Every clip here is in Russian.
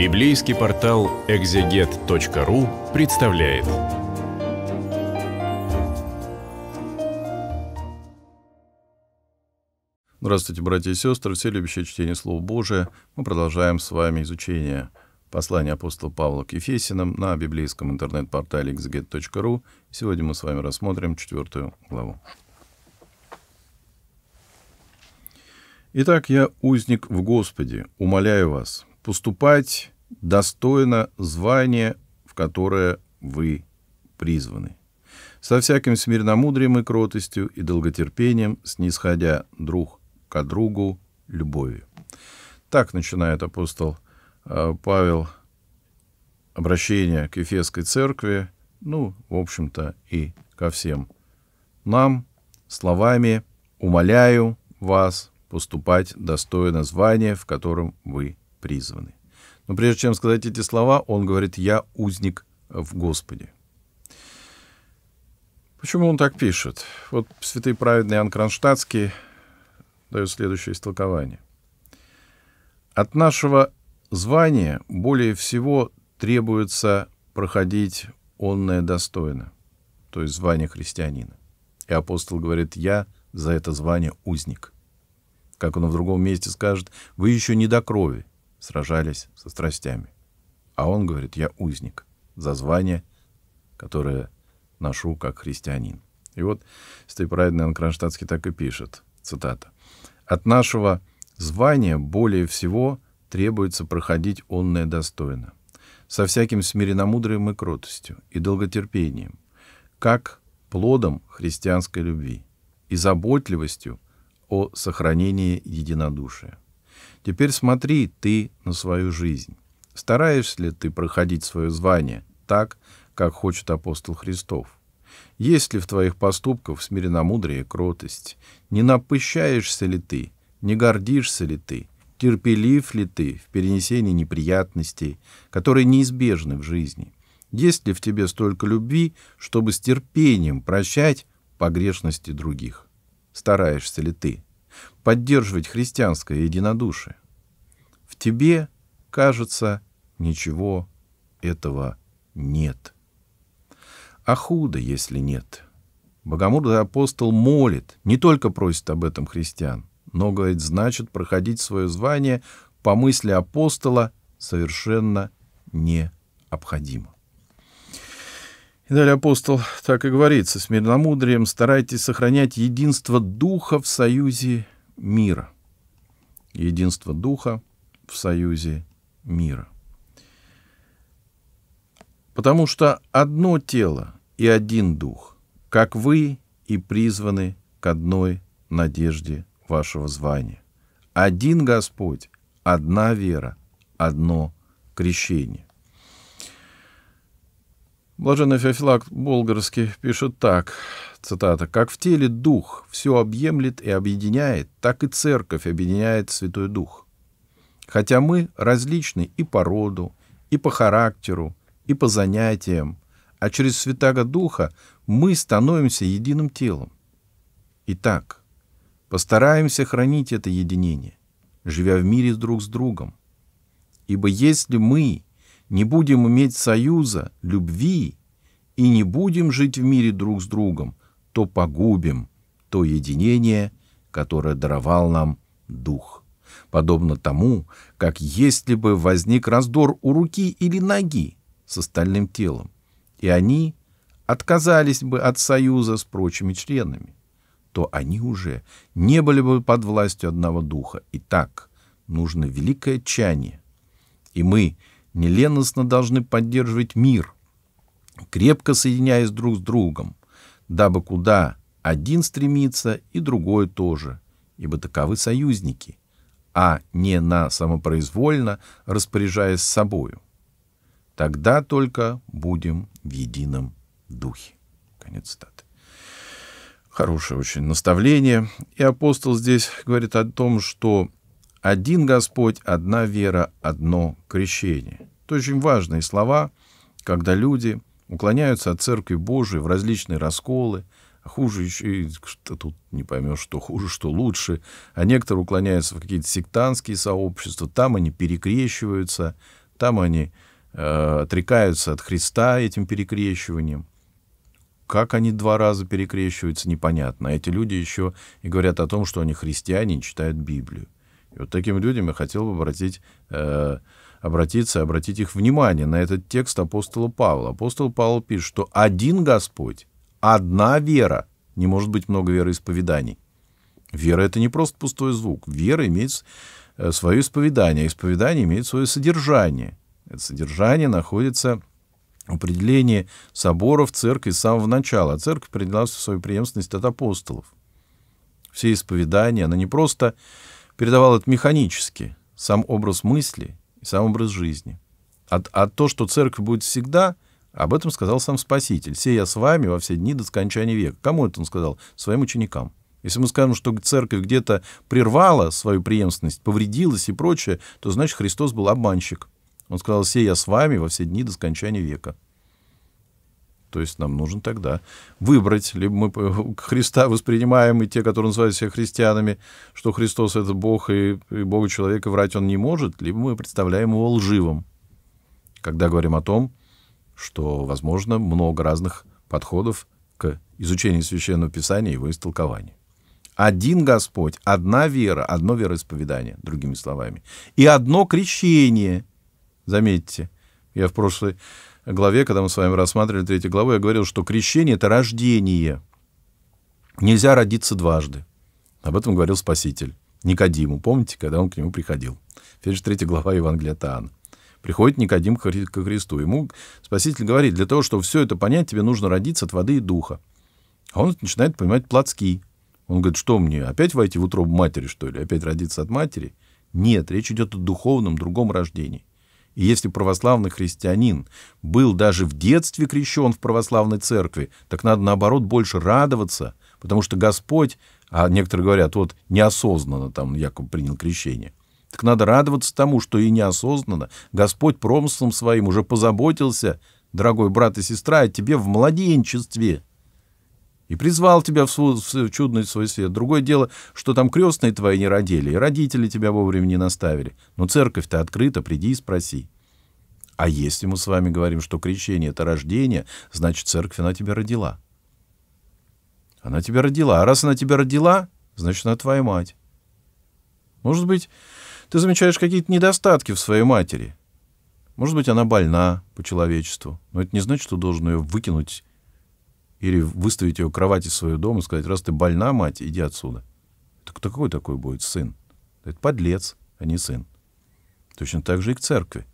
Библейский портал экзегет.ру представляет. Здравствуйте, братья и сестры, все любящие чтение Слова Божия. Мы продолжаем с вами изучение послания апостола Павла к Ефесинам на библейском интернет-портале exeget.ru. Сегодня мы с вами рассмотрим четвертую главу. Итак, я узник в Господе, умоляю вас, поступать достойно звания, в которое вы призваны. Со всяким смирномудрием и кротостью и долготерпением, снисходя друг к другу любовью. Так начинает апостол э, Павел обращение к Ефесской церкви, ну, в общем-то, и ко всем нам, словами «умоляю вас поступать достойно звания, в котором вы призваны. Но прежде чем сказать эти слова, он говорит, я узник в Господе. Почему он так пишет? Вот святый праведный Иоанн Кронштадтский дает следующее истолкование. От нашего звания более всего требуется проходить онное достойно, то есть звание христианина. И апостол говорит, я за это звание узник. Как он в другом месте скажет, вы еще не до крови, сражались со страстями. А он говорит, я узник за звание, которое ношу как христианин. И вот Стейп Райден так и пишет, цитата. «От нашего звания более всего требуется проходить онное достойно, со всяким смиренномудрием и кротостью, и долготерпением, как плодом христианской любви и заботливостью о сохранении единодушия. Теперь смотри ты на свою жизнь. Стараешься ли ты проходить свое звание так, как хочет апостол Христов? Есть ли в твоих поступках смиренномудрие и кротость? Не напыщаешься ли ты? Не гордишься ли ты? Терпелив ли ты в перенесении неприятностей, которые неизбежны в жизни? Есть ли в тебе столько любви, чтобы с терпением прощать погрешности других? Стараешься ли ты поддерживать христианское единодушие? В тебе, кажется, ничего этого нет. А худо, если нет. Богомудрый апостол молит, не только просит об этом христиан, но, говорит, значит проходить свое звание по мысли апостола совершенно необходимо. И далее апостол так и говорит, со смирномудрием старайтесь сохранять единство духа в союзе мира. Единство духа в союзе мира. Потому что одно тело и один дух, как вы и призваны к одной надежде вашего звания. Один Господь, одна вера, одно крещение. Блаженный Феофилак Болгарский пишет так, цитата, «Как в теле Дух все объемлет и объединяет, так и Церковь объединяет Святой Дух. Хотя мы различны и по роду, и по характеру, и по занятиям, а через Святаго Духа мы становимся единым телом. Итак, постараемся хранить это единение, живя в мире друг с другом. Ибо если мы не будем иметь союза, любви, и не будем жить в мире друг с другом, то погубим то единение, которое даровал нам Дух подобно тому, как если бы возник раздор у руки или ноги с остальным телом, и они отказались бы от союза с прочими членами, то они уже не были бы под властью одного духа. И так нужно великое чание. И мы неленостно должны поддерживать мир, крепко соединяясь друг с другом, дабы куда один стремится и другой тоже, ибо таковы союзники — а не на самопроизвольно распоряжаясь собою. Тогда только будем в едином духе. Конец цитаты. Хорошее очень наставление. И апостол здесь говорит о том, что один Господь, одна вера, одно крещение. Это очень важные слова, когда люди уклоняются от Церкви Божией в различные расколы, хуже еще, и что тут не поймешь, что хуже, что лучше. А некоторые уклоняются в какие-то сектантские сообщества, там они перекрещиваются, там они э, отрекаются от Христа этим перекрещиванием. Как они два раза перекрещиваются, непонятно. А эти люди еще и говорят о том, что они христиане и читают Библию. И вот таким людям я хотел бы обратить, э, обратиться, обратить их внимание на этот текст апостола Павла. Апостол Павел пишет, что один Господь, одна вера. Не может быть много вероисповеданий. Вера — это не просто пустой звук. Вера имеет э, свое исповедание, а исповедание имеет свое содержание. Это содержание находится в определении соборов церкви с самого начала. А церковь определяла свою преемственность от апостолов. Все исповедания, она не просто передавала это механически, сам образ мысли и сам образ жизни. А, а то, что церковь будет всегда — об этом сказал сам Спаситель. «Се я с вами во все дни до скончания века». Кому это он сказал? Своим ученикам. Если мы скажем, что церковь где-то прервала свою преемственность, повредилась и прочее, то значит Христос был обманщик. Он сказал, «Се я с вами во все дни до скончания века». То есть нам нужно тогда выбрать, либо мы Христа воспринимаем, и те, которые называют себя христианами, что Христос — это Бог, и, и Бога человека врать он не может, либо мы представляем его лживым. Когда говорим о том, что возможно много разных подходов к изучению Священного Писания и его истолкованию. Один Господь, одна вера, одно вероисповедание, другими словами. И одно крещение. Заметьте, я в прошлой главе, когда мы с вами рассматривали третью главу, я говорил, что крещение — это рождение. Нельзя родиться дважды. Об этом говорил Спаситель Никодиму. Помните, когда он к нему приходил? Теперь же третья глава Евангелия Таана. Приходит Никодим к Христу. Ему Спаситель говорит, для того, чтобы все это понять, тебе нужно родиться от воды и духа. А он начинает понимать плотские. Он говорит, что мне, опять войти в утробу матери, что ли? Опять родиться от матери? Нет, речь идет о духовном, другом рождении. И если православный христианин был даже в детстве крещен в православной церкви, так надо, наоборот, больше радоваться, потому что Господь, а некоторые говорят, вот неосознанно там якобы принял крещение. Так надо радоваться тому, что и неосознанно Господь промыслом своим уже позаботился, дорогой брат и сестра, о тебе в младенчестве и призвал тебя в, свой, в чудный свой свет. Другое дело, что там крестные твои не родили, и родители тебя вовремя не наставили. Но церковь-то открыта, приди и спроси. А если мы с вами говорим, что крещение — это рождение, значит, церковь, она тебя родила. Она тебя родила. А раз она тебя родила, значит, она твоя мать. Может быть, ты замечаешь какие-то недостатки в своей матери. Может быть, она больна по человечеству, но это не значит, что должен ее выкинуть или выставить ее в кровать из своего дома и сказать, раз ты больна, мать, иди отсюда. Так какой такой будет сын? Это подлец, а не сын. Точно так же и к церкви.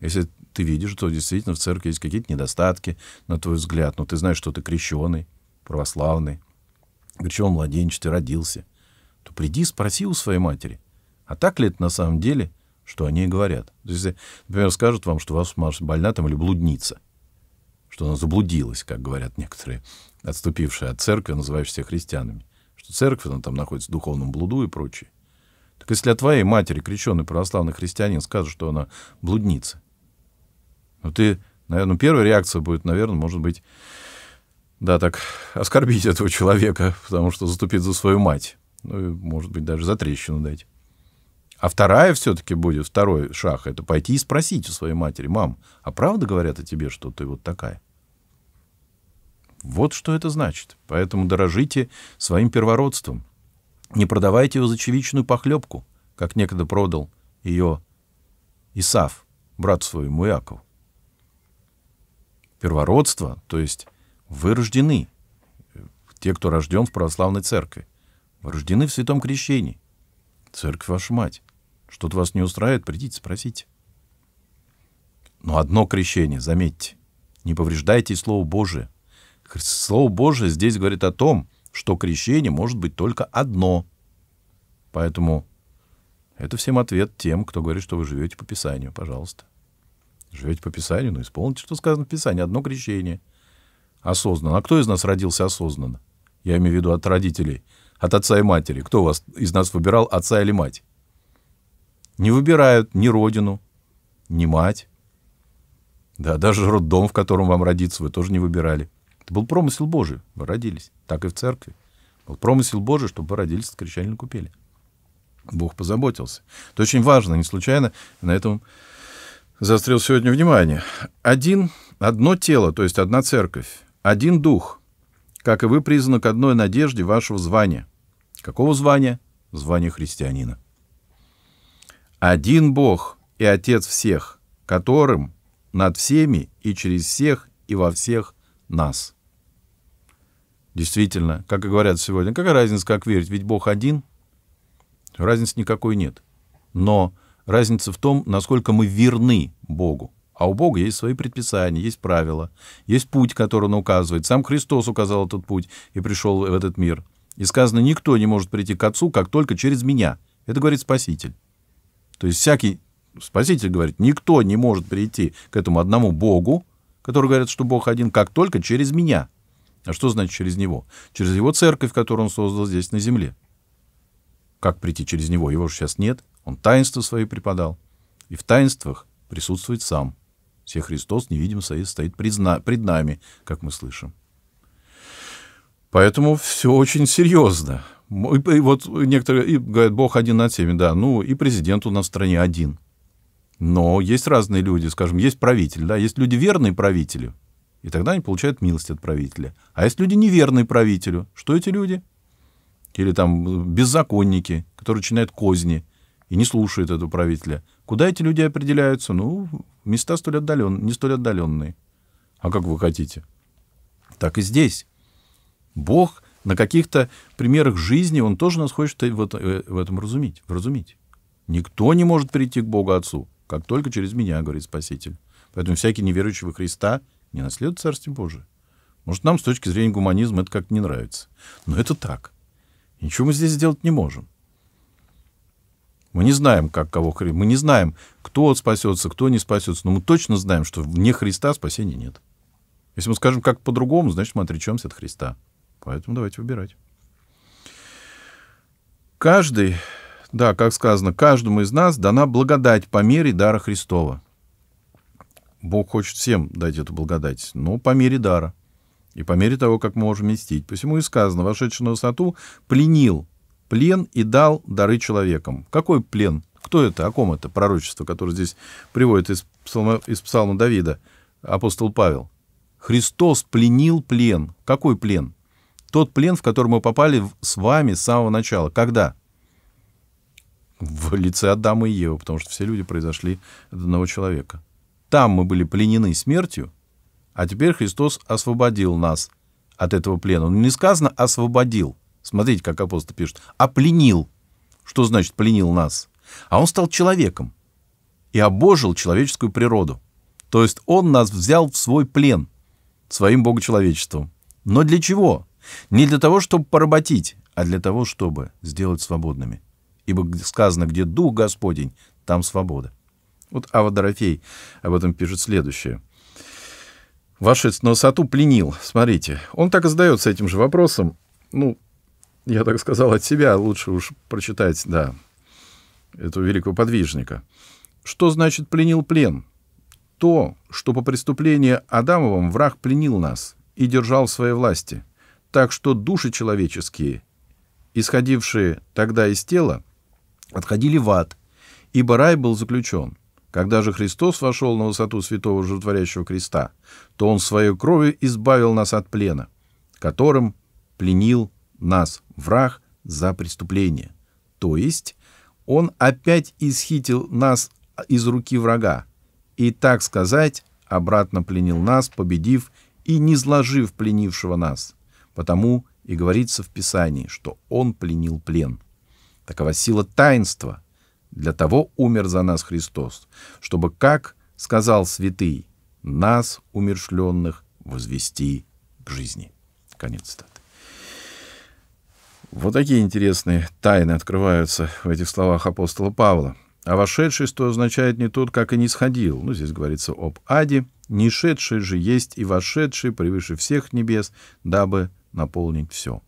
Если ты видишь, что действительно в церкви есть какие-то недостатки, на твой взгляд, но ты знаешь, что ты крещеный, православный, причем младенец, родился, то приди спроси у своей матери, а так ли это на самом деле, что они говорят? То есть, например, скажут вам, что у вас Марс больна там или блудница, что она заблудилась, как говорят некоторые, отступившие от церкви, называющиеся христианами, что церковь, она там находится в духовном блуду и прочее. Так если о твоей матери крещенный православный христианин скажет, что она блудница, ну ты, наверное, первая реакция будет, наверное, может быть, да, так оскорбить этого человека, потому что заступит за свою мать. Ну, и, может быть, даже за трещину дать. А вторая все-таки будет, второй шаг, это пойти и спросить у своей матери, мам, а правда говорят о тебе, что ты вот такая? Вот что это значит. Поэтому дорожите своим первородством. Не продавайте его за чевичную похлебку, как некогда продал ее Исав, брат своему Иакову. Первородство, то есть вы рождены, те, кто рожден в православной церкви, вы рождены в святом крещении, церковь ваша мать. Что-то вас не устраивает, придите, спросите. Но одно крещение, заметьте, не повреждайте Слово Божие. Слово Божие здесь говорит о том, что крещение может быть только одно. Поэтому это всем ответ тем, кто говорит, что вы живете по Писанию, пожалуйста. Живете по Писанию, но исполните, что сказано в Писании. Одно крещение. Осознанно. А кто из нас родился осознанно? Я имею в виду от родителей, от отца и матери. Кто вас из нас выбирал, отца или мать? не выбирают ни родину, ни мать. Да, даже роддом, в котором вам родиться, вы тоже не выбирали. Это был промысел Божий, вы родились. Так и в церкви. Был промысел Божий, чтобы вы родились, кричали на купели. Бог позаботился. Это очень важно, не случайно на этом заострил сегодня внимание. Один, одно тело, то есть одна церковь, один дух, как и вы призваны к одной надежде вашего звания. Какого звания? Звания христианина. Один Бог и Отец всех, которым над всеми и через всех и во всех нас. Действительно, как и говорят сегодня, какая разница, как верить, ведь Бог один. Разницы никакой нет. Но разница в том, насколько мы верны Богу. А у Бога есть свои предписания, есть правила, есть путь, который он указывает. Сам Христос указал этот путь и пришел в этот мир. И сказано, никто не может прийти к Отцу, как только через меня. Это говорит Спаситель. То есть всякий Спаситель говорит, никто не может прийти к этому одному Богу, который говорит, что Бог один, как только через меня. А что значит через него? Через его церковь, которую он создал здесь на земле. Как прийти через него? Его же сейчас нет. Он таинство свои преподал. И в таинствах присутствует сам. Все Христос невидим союз стоит пред нами, как мы слышим. Поэтому все очень серьезно. И, и вот некоторые и говорят, Бог один над всеми, да. Ну, и президент у нас в стране один. Но есть разные люди, скажем, есть правитель, да, есть люди верные правителю, и тогда они получают милость от правителя. А есть люди неверные правителю. Что эти люди? Или там э, беззаконники, которые начинают козни и не слушают этого правителя. Куда эти люди определяются? Ну, места столь отдаленные, не столь отдаленные. А как вы хотите? Так и здесь. Бог — на каких-то примерах жизни он тоже нас хочет э, в этом разумить, вразумить. Никто не может прийти к Богу Отцу, как только через меня, говорит Спаситель. Поэтому всякий неверующий во Христа не наследует Царствие Божие. Может, нам с точки зрения гуманизма это как-то не нравится. Но это так. Ничего мы здесь сделать не можем. Мы не знаем, как кого мы не знаем, кто спасется, кто не спасется, но мы точно знаем, что вне Христа спасения нет. Если мы скажем как по-другому, значит, мы отречемся от Христа. Поэтому давайте выбирать. Каждый, да, как сказано, каждому из нас дана благодать по мере дара Христова. Бог хочет всем дать эту благодать, но по мере дара и по мере того, как мы можем вместить. Посему и сказано, вошедший на высоту пленил плен и дал дары человекам. Какой плен? Кто это? О ком это пророчество, которое здесь приводит из псалма, из псалма Давида апостол Павел? Христос пленил плен. Какой плен? тот плен, в который мы попали с вами с самого начала. Когда? В лице Адама и Евы, потому что все люди произошли от одного человека. Там мы были пленены смертью, а теперь Христос освободил нас от этого плена. Он не сказано «освободил». Смотрите, как апостол пишет. «А пленил». Что значит «пленил нас»? А он стал человеком и обожил человеческую природу. То есть он нас взял в свой плен своим богочеловечеством. Но для чего? Не для того, чтобы поработить, а для того, чтобы сделать свободными. Ибо сказано, где Дух Господень, там свобода. Вот Ава Дорофей об этом пишет следующее. ваше носоту пленил. Смотрите, он так и задается этим же вопросом. Ну, я так сказал от себя, лучше уж прочитать, да, этого великого подвижника. Что значит пленил плен? То, что по преступлению Адамовым враг пленил нас и держал в своей власти так что души человеческие, исходившие тогда из тела, отходили в ад, ибо рай был заключен. Когда же Христос вошел на высоту святого животворящего креста, то Он своей кровью избавил нас от плена, которым пленил нас враг за преступление. То есть Он опять исхитил нас из руки врага и, так сказать, обратно пленил нас, победив и низложив пленившего нас. Потому и говорится в Писании, что он пленил плен. Такова сила таинства. Для того умер за нас Христос, чтобы, как сказал святый, нас, умершленных, возвести к жизни. Конец цитаты. Вот такие интересные тайны открываются в этих словах апостола Павла. А вошедший, что означает не тот, как и не сходил. Ну, здесь говорится об аде. нешедший же есть и вошедший превыше всех небес, дабы наполнить все.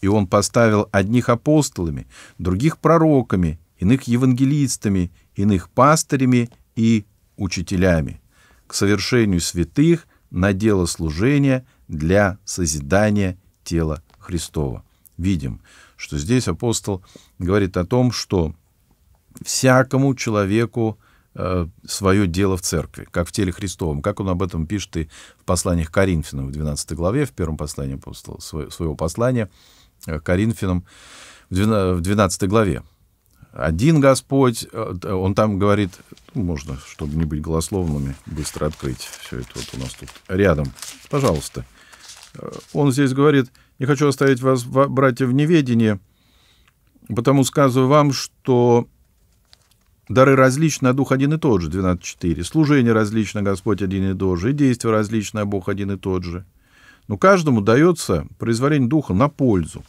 И он поставил одних апостолами, других пророками, иных евангелистами, иных пастырями и учителями к совершению святых на дело служения для созидания тела Христова. Видим, что здесь апостол говорит о том, что всякому человеку Э, свое дело в церкви, как в теле Христовом, как он об этом пишет и в посланиях Коринфянам в 12 главе, в первом послании апостола, своего послания э, Коринфянам в 12 главе. Один Господь, э, он там говорит, ну, можно, чтобы не быть голословными, быстро открыть все это вот у нас тут рядом. Пожалуйста. Он здесь говорит, не хочу оставить вас, братья, в неведении, потому сказываю вам, что Дары различны, а Дух один и тот же, 12.4. Служение различно, Господь один и тот же. И действие различно, а Бог один и тот же. Но каждому дается произволение Духа на пользу.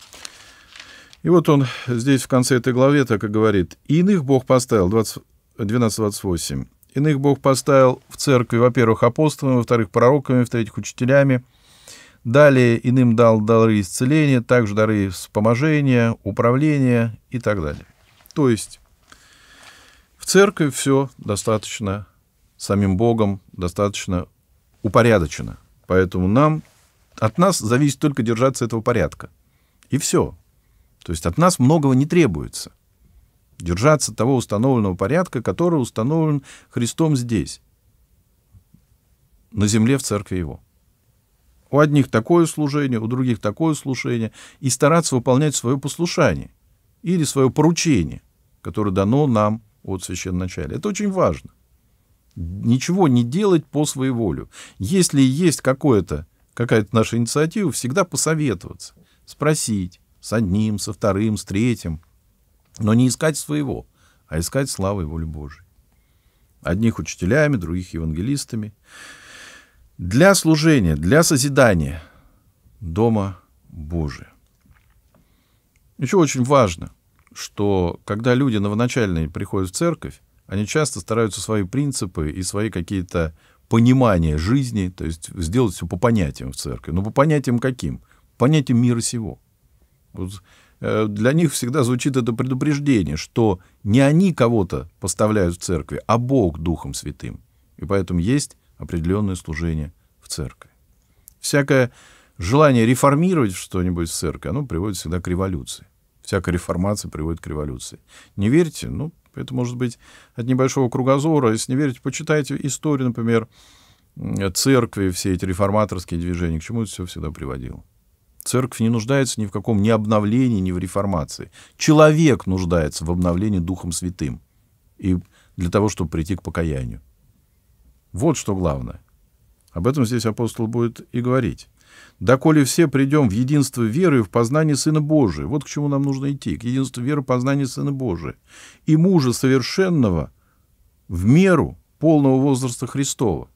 И вот он здесь в конце этой главе так и говорит. иных Бог поставил, 12.28. Иных Бог поставил в церкви, во-первых, апостолами, во-вторых, пророками, в-третьих, учителями. Далее иным дал дары исцеления, также дары вспоможения, управления и так далее. То есть церкви все достаточно самим Богом, достаточно упорядочено. Поэтому нам, от нас зависит только держаться этого порядка. И все. То есть от нас многого не требуется. Держаться того установленного порядка, который установлен Христом здесь, на земле в церкви Его. У одних такое служение, у других такое служение, и стараться выполнять свое послушание или свое поручение, которое дано нам от священначалия. Это очень важно. Ничего не делать по своей воле. Если есть какое-то, какая-то наша инициатива, всегда посоветоваться, спросить с одним, со вторым, с третьим, но не искать своего, а искать славы и волю Божией. Одних учителями, других евангелистами. Для служения, для созидания Дома Божия. Еще очень важно что когда люди новоначальные приходят в церковь, они часто стараются свои принципы и свои какие-то понимания жизни, то есть сделать все по понятиям в церкви. Но ну, по понятиям каким? Понятиям мира сего. Вот э, для них всегда звучит это предупреждение, что не они кого-то поставляют в церкви, а Бог Духом Святым. И поэтому есть определенное служение в церкви. Всякое желание реформировать что-нибудь в церкви, оно приводит всегда к революции всякая реформация приводит к революции. Не верите? Ну, это может быть от небольшого кругозора. Если не верите, почитайте историю, например, церкви, все эти реформаторские движения, к чему это все всегда приводило. Церковь не нуждается ни в каком ни обновлении, ни в реформации. Человек нуждается в обновлении Духом Святым и для того, чтобы прийти к покаянию. Вот что главное. Об этом здесь апостол будет и говорить доколе все придем в единство веры и в познание Сына Божия. Вот к чему нам нужно идти, к единству веры и познанию Сына Божия. И мужа совершенного в меру полного возраста Христова,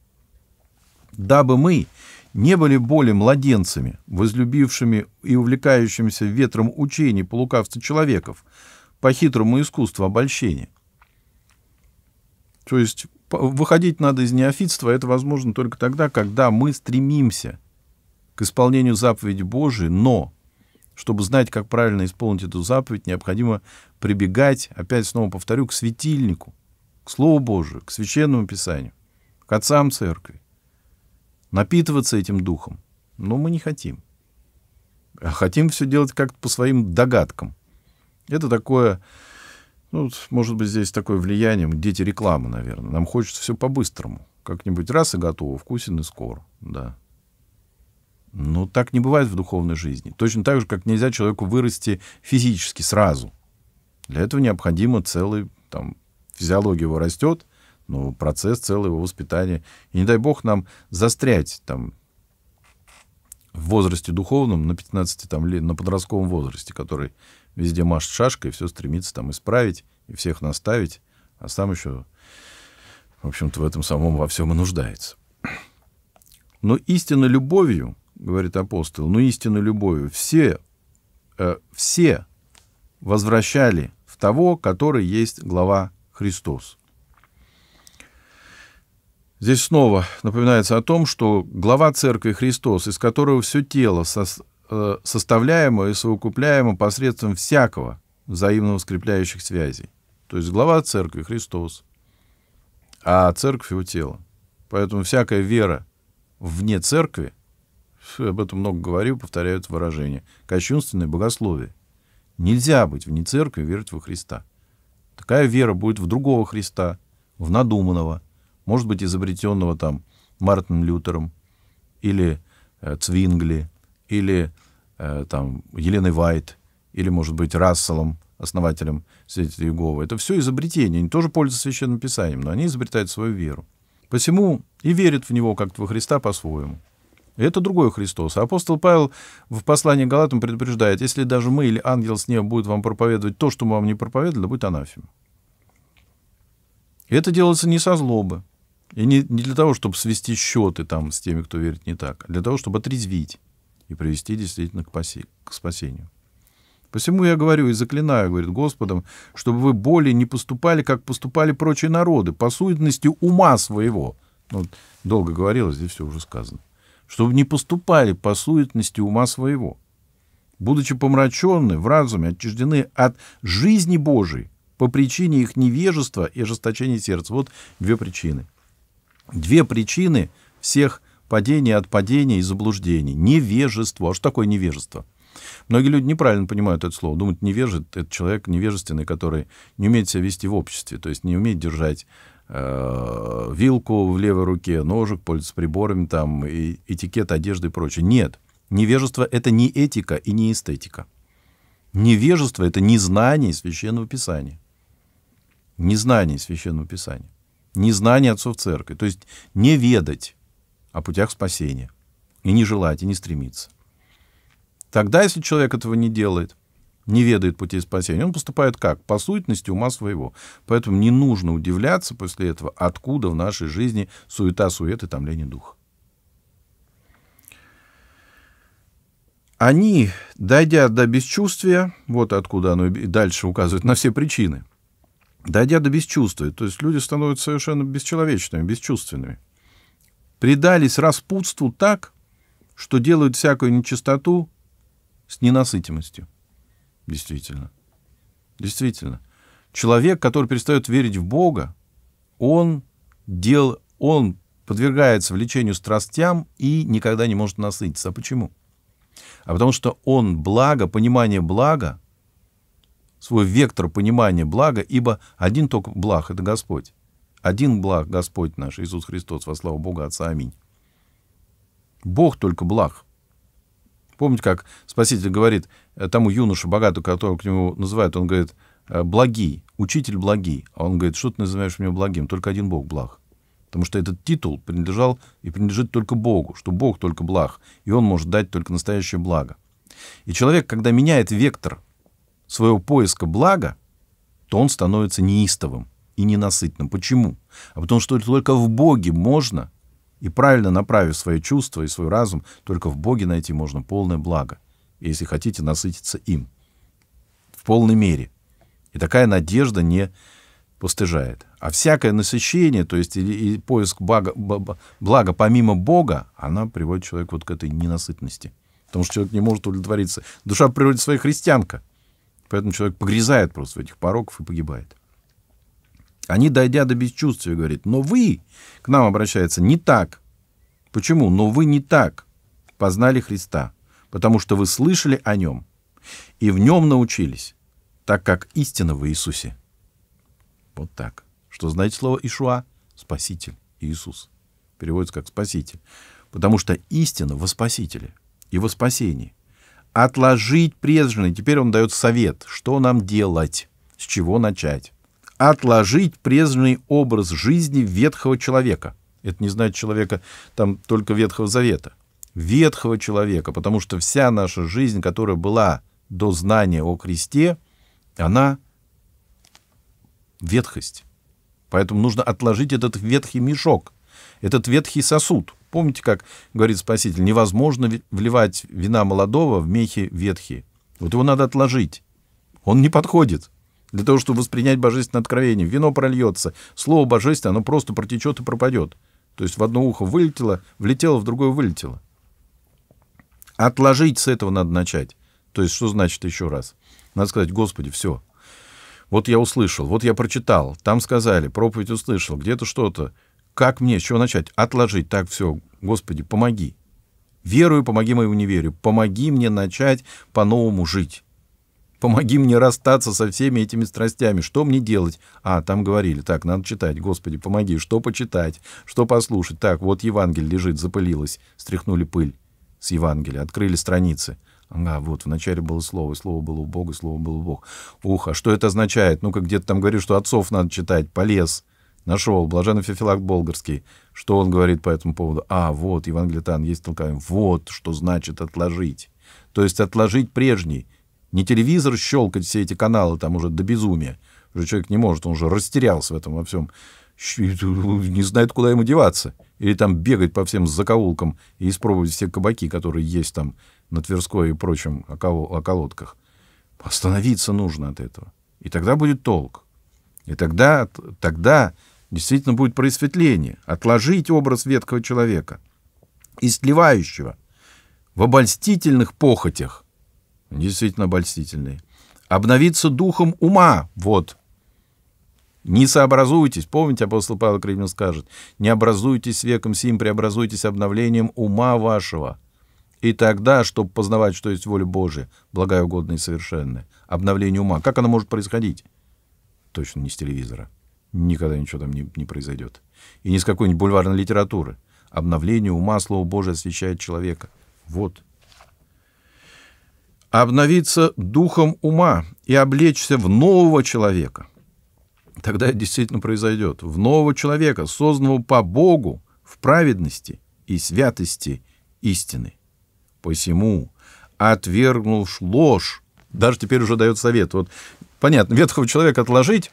дабы мы не были более младенцами, возлюбившими и увлекающимися ветром учений по человеков, по хитрому искусству обольщения. То есть выходить надо из неофитства, это возможно только тогда, когда мы стремимся – к исполнению заповеди Божией, но чтобы знать, как правильно исполнить эту заповедь, необходимо прибегать, опять снова повторю, к светильнику, к Слову Божию, к Священному Писанию, к отцам Церкви. Напитываться этим духом, но мы не хотим. А хотим все делать как-то по своим догадкам. Это такое, ну, может быть, здесь такое влияние, дети рекламы, наверное. Нам хочется все по-быстрому. Как-нибудь раз и готово, вкусен и скоро, да. Ну, так не бывает в духовной жизни. Точно так же, как нельзя человеку вырасти физически сразу. Для этого необходимо целый, там, физиология его растет, но ну, процесс целого его воспитания. И не дай бог нам застрять там в возрасте духовном, на 15 там, лет, на подростковом возрасте, который везде машет шашкой, все стремится там исправить и всех наставить, а сам еще, в общем-то, в этом самом во всем и нуждается. Но истинно любовью — говорит апостол, но «Ну, истину любовью все, э, все возвращали в того, который есть глава Христос. Здесь снова напоминается о том, что глава церкви Христос, из которого все тело со, э, составляемо и совокупляемо посредством всякого взаимного скрепляющих связей. То есть глава церкви Христос, а церковь его тело. Поэтому всякая вера вне церкви – об этом много говорю, повторяю это выражение, кощунственное богословие. Нельзя быть вне церкви и верить во Христа. Такая вера будет в другого Христа, в надуманного, может быть, изобретенного там Мартином Лютером или э, Цвингли, или э, там Еленой Вайт, или, может быть, Расселом, основателем святителя Иеговы. Это все изобретения. Они тоже пользуются Священным Писанием, но они изобретают свою веру. Посему и верят в него, как во Христа, по-своему. Это другой Христос. Апостол Павел в послании к Галатам предупреждает, если даже мы или ангел с неба будет вам проповедовать то, что мы вам не проповедовали, будет анафема. это делается не со злобы, и не, не для того, чтобы свести счеты там с теми, кто верит не так, а для того, чтобы отрезвить и привести действительно к, паси, к спасению. Посему я говорю и заклинаю, говорит Господом, чтобы вы более не поступали, как поступали прочие народы, по суетности ума своего. Ну, долго говорилось, здесь все уже сказано чтобы не поступали по суетности ума своего. Будучи помраченны в разуме, отчуждены от жизни Божией по причине их невежества и ожесточения сердца. Вот две причины. Две причины всех падений, отпадений и заблуждений. Невежество. А что такое невежество? Многие люди неправильно понимают это слово. Думают, невежит — это человек невежественный, который не умеет себя вести в обществе, то есть не умеет держать Э, вилку в левой руке, ножик, пользоваться приборами, там, и, этикет одежды и прочее. Нет, невежество — это не этика и не эстетика. Невежество — это незнание Священного Писания. Незнание Священного Писания. Незнание отцов церкви. То есть не ведать о путях спасения. И не желать, и не стремиться. Тогда, если человек этого не делает, не ведает путей спасения, он поступает как? По сутности ума своего. Поэтому не нужно удивляться после этого, откуда в нашей жизни суета, сует и томление духа. Они, дойдя до бесчувствия, вот откуда оно и дальше указывает на все причины, дойдя до бесчувствия, то есть люди становятся совершенно бесчеловечными, бесчувственными, предались распутству так, что делают всякую нечистоту с ненасытимостью. Действительно. Действительно. Человек, который перестает верить в Бога, он, дел, он подвергается влечению страстям и никогда не может насытиться. А почему? А потому что он благо, понимание блага, свой вектор понимания блага, ибо один только благ — это Господь. Один благ Господь наш, Иисус Христос, во славу Бога Отца. Аминь. Бог только благ — Помните, как Спаситель говорит э, тому юноше богатому, которого к нему называют, он говорит, «Э, благий, учитель благий. А он говорит, что ты называешь меня благим? Только один Бог благ. Потому что этот титул принадлежал и принадлежит только Богу, что Бог только благ, и Он может дать только настоящее благо. И человек, когда меняет вектор своего поиска блага, то он становится неистовым и ненасытным. Почему? А потому что только в Боге можно и правильно направив свои чувства и свой разум, только в Боге найти можно полное благо, если хотите насытиться им. В полной мере. И такая надежда не постыжает. А всякое насыщение, то есть и, поиск блага, блага помимо Бога, она приводит человека вот к этой ненасытности. Потому что человек не может удовлетвориться. Душа в природе своя христианка. Поэтому человек погрязает просто в этих пороков и погибает. Они, дойдя до бесчувствия, говорят, но вы, к нам обращается, не так. Почему? Но вы не так познали Христа, потому что вы слышали о нем и в нем научились, так как истина в Иисусе. Вот так. Что значит слово Ишуа? Спаситель, Иисус. Переводится как Спаситель. Потому что истина во Спасителе и во спасении. Отложить прежний. Теперь он дает совет, что нам делать, с чего начать отложить прежний образ жизни ветхого человека. Это не значит человека там только Ветхого Завета. Ветхого человека, потому что вся наша жизнь, которая была до знания о кресте, она ветхость. Поэтому нужно отложить этот ветхий мешок, этот ветхий сосуд. Помните, как говорит Спаситель, невозможно вливать вина молодого в мехи ветхие. Вот его надо отложить. Он не подходит для того, чтобы воспринять божественное откровение. Вино прольется, слово божественное, оно просто протечет и пропадет. То есть в одно ухо вылетело, влетело, в другое вылетело. Отложить с этого надо начать. То есть что значит еще раз? Надо сказать, Господи, все. Вот я услышал, вот я прочитал, там сказали, проповедь услышал, где-то что-то. Как мне, с чего начать? Отложить, так все, Господи, помоги. Верую, помоги моему неверию. Помоги мне начать по-новому жить. Помоги мне расстаться со всеми этими страстями. Что мне делать? А, там говорили, так, надо читать. Господи, помоги, что почитать, что послушать. Так, вот Евангелие лежит, запылилось. Стряхнули пыль с Евангелия, открыли страницы. Ага, вот, вначале было слово, слово было у Бога, слово было у Бога. Ух, а что это означает? Ну-ка, где-то там говорит, что отцов надо читать, полез. Нашел, блаженный Феофилакт Болгарский. Что он говорит по этому поводу? А, вот, Евангелие там есть толкование. Вот, что значит отложить. То есть отложить прежний, не телевизор щелкать все эти каналы там уже до безумия. Уже человек не может, он уже растерялся в этом во всем. Не знает, куда ему деваться. Или там бегать по всем закоулкам и испробовать все кабаки, которые есть там на Тверской и прочем околотках. Остановиться нужно от этого. И тогда будет толк. И тогда, тогда действительно будет просветление. Отложить образ ветхого человека, истлевающего, в обольстительных похотях – Действительно обольстительные. Обновиться духом ума. Вот. Не сообразуйтесь. Помните, апостол Павел к скажет. Не образуйтесь веком сим, преобразуйтесь обновлением ума вашего. И тогда, чтобы познавать, что есть воля Божия, благая, угодная и совершенная. Обновление ума. Как оно может происходить? Точно не с телевизора. Никогда ничего там не, не произойдет. И не с какой-нибудь бульварной литературы. Обновление ума, Слово Божие освещает человека. Вот обновиться духом ума и облечься в нового человека. Тогда это действительно произойдет. В нового человека, созданного по Богу в праведности и святости истины. Посему, отвергнув ложь, даже теперь уже дает совет. Вот, понятно, ветхого человека отложить,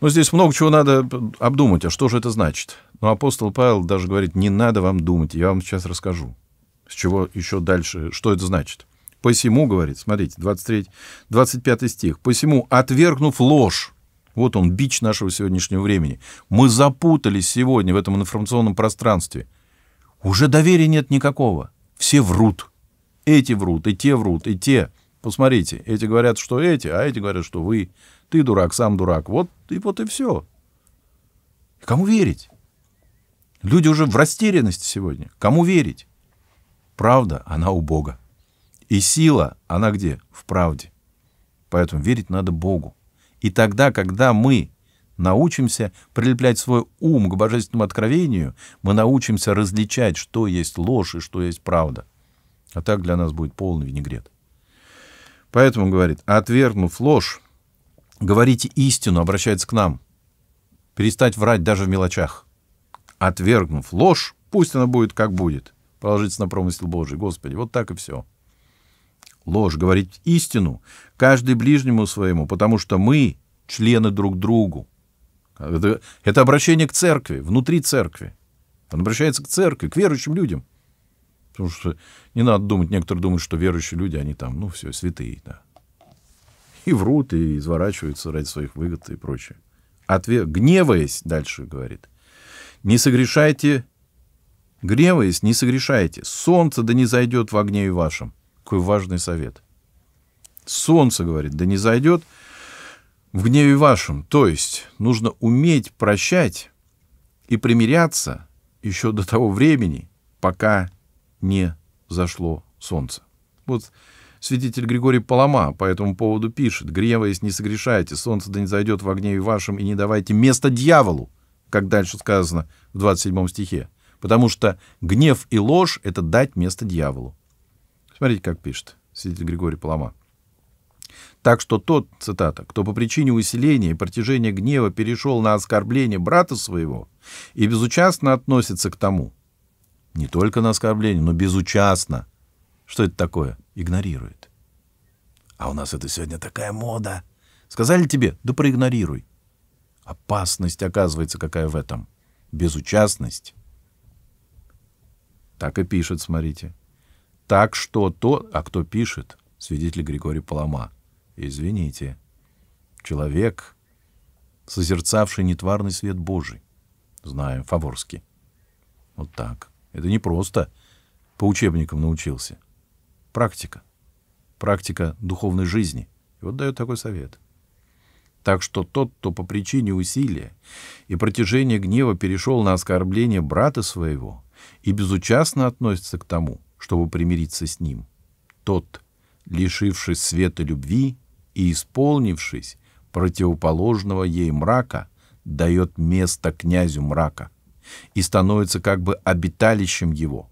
но здесь много чего надо обдумать, а что же это значит? Но ну, апостол Павел даже говорит, не надо вам думать, я вам сейчас расскажу, с чего еще дальше, что это значит. Посему, говорит, смотрите, 23, 25 стих, посему, отвергнув ложь, вот он, бич нашего сегодняшнего времени. Мы запутались сегодня в этом информационном пространстве. Уже доверия нет никакого. Все врут. Эти врут, и те врут, и те. Посмотрите, эти говорят, что эти, а эти говорят, что вы. Ты дурак, сам дурак. Вот и вот и все. Кому верить? Люди уже в растерянности сегодня. Кому верить? Правда, она у Бога. И сила, она где? В правде. Поэтому верить надо Богу. И тогда, когда мы научимся прилеплять свой ум к божественному откровению, мы научимся различать, что есть ложь и что есть правда. А так для нас будет полный винегрет. Поэтому, говорит, отвергнув ложь, говорите истину, обращается к нам. Перестать врать даже в мелочах. Отвергнув ложь, пусть она будет как будет. Положиться на промысел Божий. Господи, вот так и все ложь, говорить истину каждый ближнему своему, потому что мы члены друг другу. Это, это обращение к церкви, внутри церкви. Он обращается к церкви, к верующим людям. Потому что не надо думать, некоторые думают, что верующие люди, они там, ну все, святые, да. И врут, и изворачиваются ради своих выгод и прочее. Отве... Гневаясь, дальше говорит, не согрешайте, гневаясь, не согрешайте, солнце да не зайдет в огне и вашем. Какой важный совет. Солнце, говорит, да не зайдет в гневе вашем. То есть нужно уметь прощать и примиряться еще до того времени, пока не зашло солнце. Вот свидетель Григорий Палама по этому поводу пишет. «Гневаясь, не согрешайте, солнце да не зайдет в гневе вашем, и не давайте место дьяволу», как дальше сказано в 27 стихе. Потому что гнев и ложь — это дать место дьяволу. Смотрите, как пишет свидетель Григорий Палама. Так что тот, цитата, кто по причине усиления и протяжения гнева перешел на оскорбление брата своего и безучастно относится к тому, не только на оскорбление, но безучастно, что это такое, игнорирует. А у нас это сегодня такая мода. Сказали тебе, да проигнорируй. Опасность, оказывается, какая в этом. Безучастность. Так и пишет, смотрите. Так что то, а кто пишет, свидетель Григорий Палама. Извините. Человек, созерцавший нетварный свет Божий. Знаю, фаворский. Вот так. Это не просто по учебникам научился. Практика. Практика духовной жизни. И вот дает такой совет. Так что тот, кто по причине усилия и протяжения гнева перешел на оскорбление брата своего и безучастно относится к тому, чтобы примириться с ним. Тот, лишившись света любви и исполнившись противоположного ей мрака, дает место князю мрака и становится как бы обиталищем его,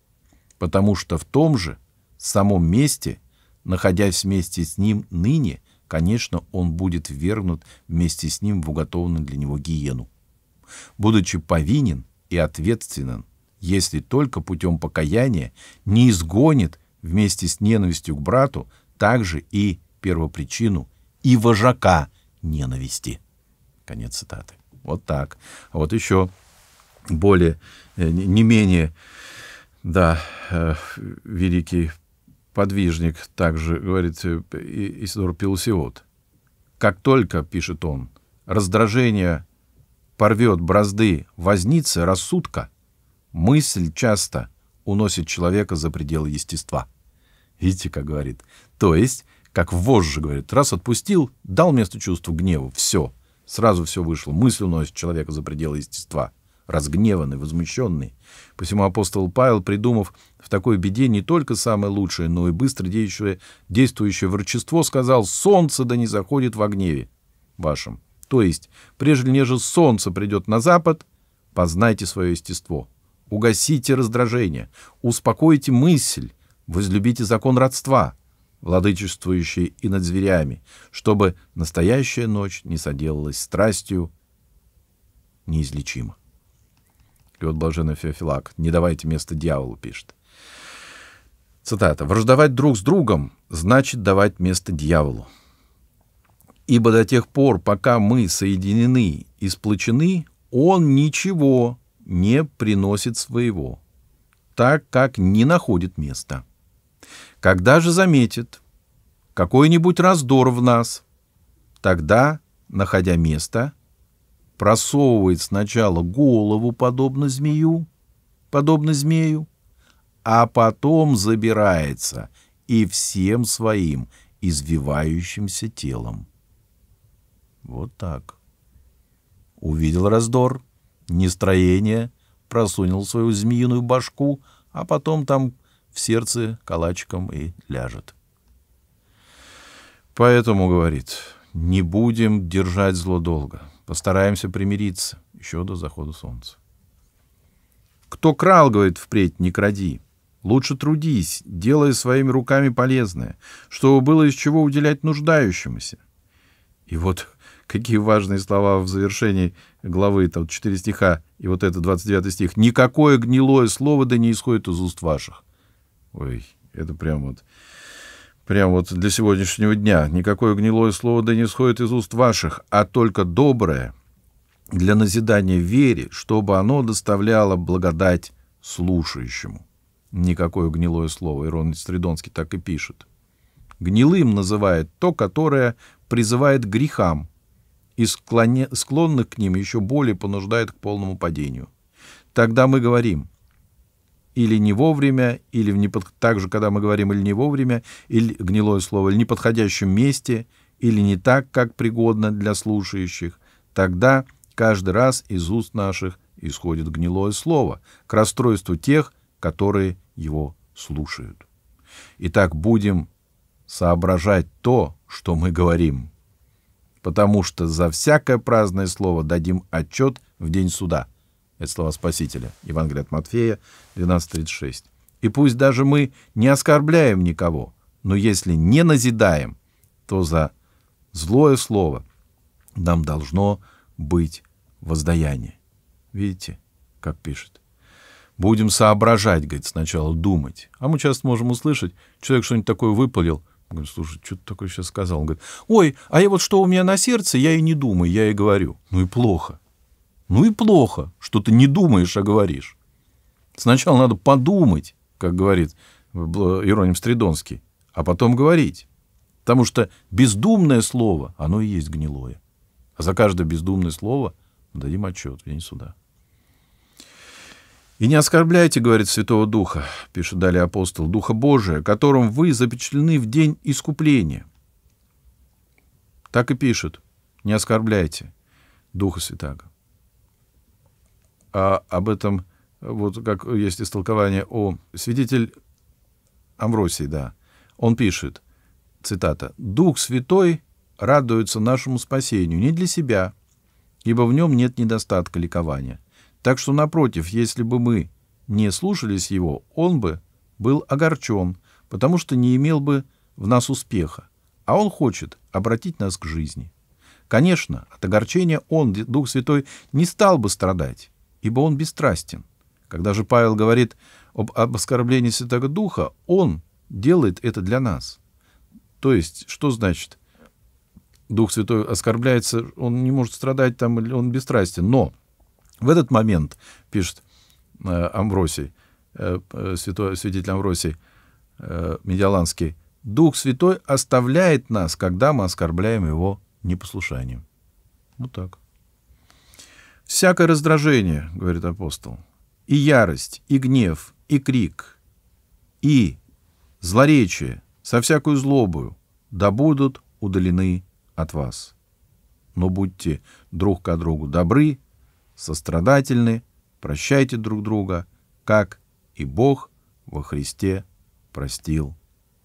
потому что в том же самом месте, находясь вместе с ним ныне, конечно, он будет ввергнут вместе с ним в уготованную для него гиену. Будучи повинен и ответственен если только путем покаяния не изгонит вместе с ненавистью к брату также и первопричину, и вожака ненависти. Конец цитаты. Вот так. А вот еще более, э, не менее, да, э, великий подвижник также говорит э, Исидор Пелусиот. Как только, пишет он, раздражение порвет бразды возницы рассудка, Мысль часто уносит человека за пределы естества. Видите, как говорит. То есть, как вожжи говорит, раз отпустил, дал место чувству гневу, все, сразу все вышло. Мысль уносит человека за пределы естества разгневанный, возмущенный. Посему апостол Павел, придумав в такой беде не только самое лучшее, но и быстро действующее, действующее врачество, сказал «Солнце да не заходит в гневе вашем». То есть, прежде нежели солнце придет на запад, познайте свое естество угасите раздражение, успокойте мысль, возлюбите закон родства, владычествующий и над зверями, чтобы настоящая ночь не соделалась страстью неизлечимо. Лед Блаженный Феофилак, не давайте место дьяволу, пишет. Цитата. «Враждовать друг с другом значит давать место дьяволу. Ибо до тех пор, пока мы соединены и сплочены, он ничего не приносит своего, так как не находит места. Когда же заметит какой-нибудь раздор в нас, тогда, находя место, просовывает сначала голову, подобно змею, подобно змею, а потом забирается и всем своим извивающимся телом. Вот так. Увидел раздор, нестроение, просунул свою змеиную башку, а потом там в сердце калачиком и ляжет. Поэтому, говорит, не будем держать зло долго, постараемся примириться еще до захода солнца. Кто крал, говорит, впредь не кради. Лучше трудись, делай своими руками полезное, чтобы было из чего уделять нуждающемуся. И вот какие важные слова в завершении главы, там, 4 стиха, и вот это 29 стих. «Никакое гнилое слово да не исходит из уст ваших». Ой, это прям вот, прям вот для сегодняшнего дня. «Никакое гнилое слово да не исходит из уст ваших, а только доброе для назидания вере, чтобы оно доставляло благодать слушающему». Никакое гнилое слово. Ирон Стридонский так и пишет. Гнилым называет то, которое призывает к грехам, и склоне, склонных к ним еще более понуждает к полному падению. Тогда мы говорим или не вовремя, или в непод... так же, когда мы говорим или не вовремя, или гнилое слово, или неподходящем месте, или не так, как пригодно для слушающих, тогда каждый раз из уст наших исходит гнилое слово к расстройству тех, которые его слушают. Итак, будем соображать то, что мы говорим потому что за всякое праздное слово дадим отчет в день суда». Это слова Спасителя. Евангелие от Матфея, 12.36. «И пусть даже мы не оскорбляем никого, но если не назидаем, то за злое слово нам должно быть воздаяние». Видите, как пишет. Будем соображать, говорит, сначала думать. А мы часто можем услышать, человек что-нибудь такое выпалил – Говорю, слушай, что ты такое сейчас сказал? Он говорит, ой, а я вот что у меня на сердце, я и не думаю, я и говорю. Ну и плохо. Ну и плохо, что ты не думаешь, а говоришь. Сначала надо подумать, как говорит э, Ироним Стридонский, а потом говорить. Потому что бездумное слово, оно и есть гнилое. А за каждое бездумное слово дадим отчет в день суда. «И не оскорбляйте, — говорит Святого Духа, — пишет далее апостол, — Духа Божия, которым вы запечатлены в день искупления». Так и пишет, «Не оскорбляйте Духа Святаго». А об этом, вот как есть истолкование о свидетель Амвросий, да, он пишет, цитата, «Дух Святой радуется нашему спасению не для себя, ибо в нем нет недостатка ликования» Так что, напротив, если бы мы не слушались его, он бы был огорчен, потому что не имел бы в нас успеха, а он хочет обратить нас к жизни. Конечно, от огорчения он, Дух Святой, не стал бы страдать, ибо он бесстрастен. Когда же Павел говорит об, об оскорблении Святого Духа, он делает это для нас. То есть, что значит Дух Святой оскорбляется, он не может страдать там, или он бесстрастен, но в этот момент, пишет э, Амвросий, э, э, святой, святитель Амвросий Медиаланский, Дух Святой оставляет нас, когда мы оскорбляем Его непослушанием. Вот так. «Всякое раздражение, — говорит апостол, — и ярость, и гнев, и крик, и злоречие со всякую злобою, да будут удалены от вас. Но будьте друг к другу добры, сострадательны, прощайте друг друга, как и Бог во Христе простил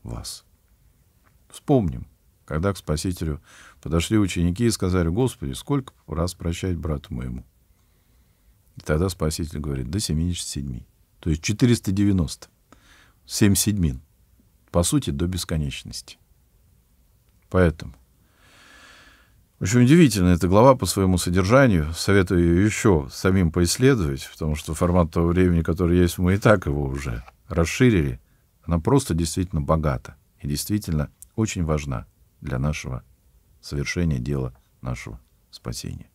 вас. Вспомним, когда к Спасителю подошли ученики и сказали, «Господи, сколько раз прощать брату моему?» И тогда Спаситель говорит, «До 77». То есть 490. 7 седьмин. По сути, до бесконечности. Поэтому очень удивительно, эта глава по своему содержанию. Советую ее еще самим поисследовать, потому что формат того времени, который есть, мы и так его уже расширили. Она просто действительно богата и действительно очень важна для нашего совершения дела нашего спасения.